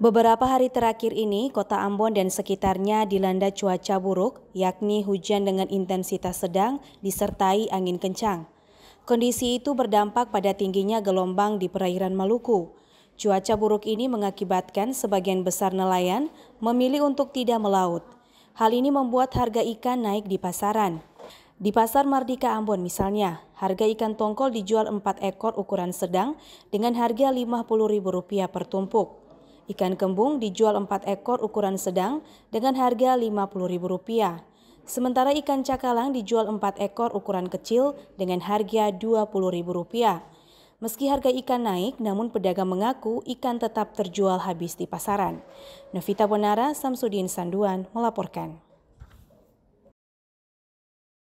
Beberapa hari terakhir ini, kota Ambon dan sekitarnya dilanda cuaca buruk, yakni hujan dengan intensitas sedang disertai angin kencang. Kondisi itu berdampak pada tingginya gelombang di perairan Maluku. Cuaca buruk ini mengakibatkan sebagian besar nelayan memilih untuk tidak melaut. Hal ini membuat harga ikan naik di pasaran. Di pasar Mardika Ambon misalnya, harga ikan tongkol dijual 4 ekor ukuran sedang dengan harga Rp50.000 per tumpuk. Ikan kembung dijual 4 ekor ukuran sedang dengan harga Rp50.000. Sementara ikan cakalang dijual 4 ekor ukuran kecil dengan harga Rp20.000. Meski harga ikan naik, namun pedagang mengaku ikan tetap terjual habis di pasaran. Novita Bonara, Samsudin Sanduan melaporkan.